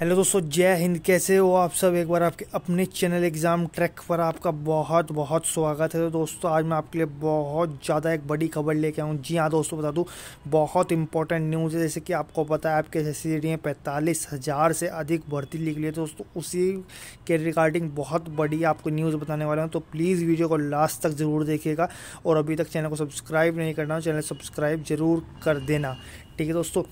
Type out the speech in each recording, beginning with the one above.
hello दोस्तों जय हिंद कैसे हो आप सब एक बार आपके अपने चैनल एग्ज़ाम ट्रैक पर आपका बहुत बहुत स्वागत है तो दोस्तों आज मैं आपके लिए बहुत ज़्यादा एक बड़ी खबर लेके आऊँ जी हाँ दोस्तों बता दूँ बहुत इंपॉर्टेंट न्यूज़ है जैसे कि आपको पता है आपके एस सी पैंतालीस हज़ार से अधिक भर्ती निकली है दोस्तों उसी के रिगार्डिंग बहुत बड़ी आपको न्यूज़ बताने वाला हूँ तो प्लीज़ वीडियो को लास्ट तक ज़रूर देखिएगा और अभी तक चैनल को सब्सक्राइब नहीं करना चैनल सब्सक्राइब ज़रूर कर देना ठीक है दोस्तों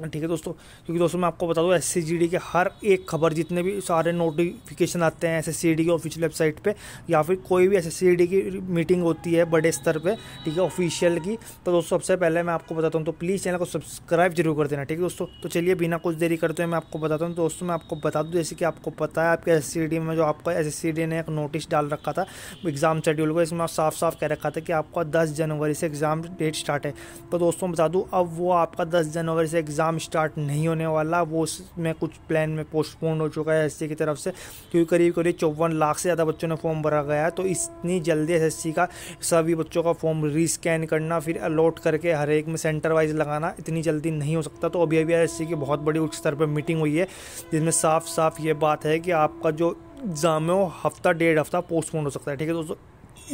हाँ, ठीक है दोस्तों क्योंकि दोस्तों मैं आपको बता दूँ एस के हर एक खबर जितने भी सारे नोटिफिकेशन आते हैं एस की ऑफिशियल वेबसाइट पे या फिर कोई भी एस की मीटिंग होती है बड़े स्तर पे ठीक है ऑफिशियल की तो दोस्तों सबसे पहले मैं आपको बताता हूँ तो प्लीज़ चैनल को सब्सक्राइब जरूर कर देना ठीक है दोस्तों तो चलिए बिना कुछ देरी करते हुए मैं आपको बताता हूँ दोस्तों मैं आपको बता दूँ जैसे कि आपको पता है आपके एस में जो आपका एस ने एक नोटिस डाल रखा था एग्ज़ाम शेड्यूल को इसमें साफ साफ कह रखा था कि आपका दस जनवरी से एग्ज़ाम डेट स्टार्ट है तो दोस्तों बता दूँ अब वो आपका दस जनवरी से एग्ज़ाम काम स्टार्ट नहीं होने वाला वो उसमें कुछ प्लान में पोस्टपोन हो चुका है एस की तरफ से क्योंकि करीब करीब चौवन लाख से ज़्यादा बच्चों ने फॉर्म भरा गया है तो इतनी जल्दी एस का सभी बच्चों का फॉर्म रीस्कैन करना फिर अलॉट करके हर एक में सेंटर वाइज लगाना इतनी जल्दी नहीं हो सकता तो अभी अभी एस की बहुत बड़ी उच्च स्तर पर मीटिंग हुई है जिसमें साफ साफ ये बात है कि आपका जो एग्ज़ाम में वो हफ्ता डेढ़ हफ्ता पोस्टपोन हो सकता है ठीक है दोस्तों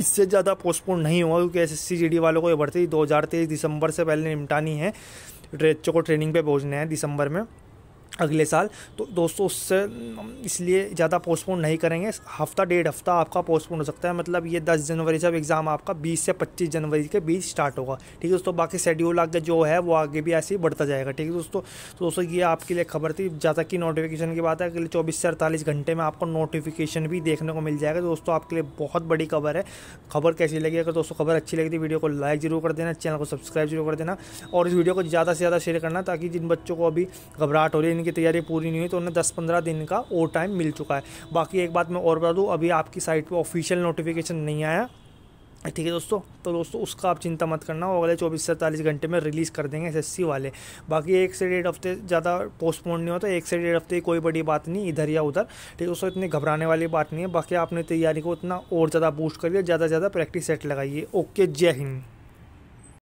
इससे ज़्यादा पोस्टपोन नहीं होगा क्योंकि एस एस सी वालों को ये भर्ती दो हज़ार तेईस दिसंबर से पहले निपटानी है बच्चों को ट्रेनिंग पे भेजना है दिसंबर में अगले साल तो दोस्तों उससे इसलिए ज़्यादा पोस्टपोन नहीं करेंगे हफ्ता डेढ़ हफ्ता आपका पोस्टपोन हो सकता है मतलब ये 10 जनवरी से अब एग्ज़ाम आपका 20 से 25 जनवरी के बीच स्टार्ट होगा ठीक है दोस्तों बाकी शेड्यूल आगे जो है वो आगे भी ऐसे ही बढ़ता जाएगा ठीक है दोस्तों तो दोस्तों ये आपके लिए खबर थी ज़्यादा की नोटिफिकेशन की बात है अगले चौबीस से अड़तालीस घंटे में आपको नोटिफिकेशन भी देखने को मिल जाएगा दोस्तों आपके लिए बहुत बड़ी खबर है खबर कैसी लगी अगर दोस्तों खबर अच्छी लगी थी तो वीडियो को लाइक ज़रूर कर देना चैनल को सब्सक्राइब जरूर कर देना और इस वीडियो को ज़्यादा से ज़्यादा शेयर करना ताकि जिन बच्चों को अभी घबराहट हो रही है की तैयारी पूरी नहीं हुई तो उन्हें दस पंद्रह दिन का ओवर टाइम मिल चुका है बाकी एक बात मैं और बता दूँ अभी आपकी साइट पर ऑफिशियल नोटिफिकेशन नहीं आया ठीक है दोस्तों तो दोस्तों उसका आप चिंता मत करना वो अगले चौबीस से अड़तालीस घंटे में रिलीज़ कर देंगे एस वाले बाकी एक से डेढ़ हफ्ते ज़्यादा पोस्टपोन नहीं होता तो एक से डेढ़ हफ्ते कोई बड़ी बात नहीं इधर या उधर ठीक है दोस्तों इतनी घबराने वाली बात नहीं है बाकी आपने तैयारी को इतना और ज़्यादा बूस्ट करिए ज़्यादा से ज़्यादा प्रैक्टिस सेट लगाइए ओके जय हिंद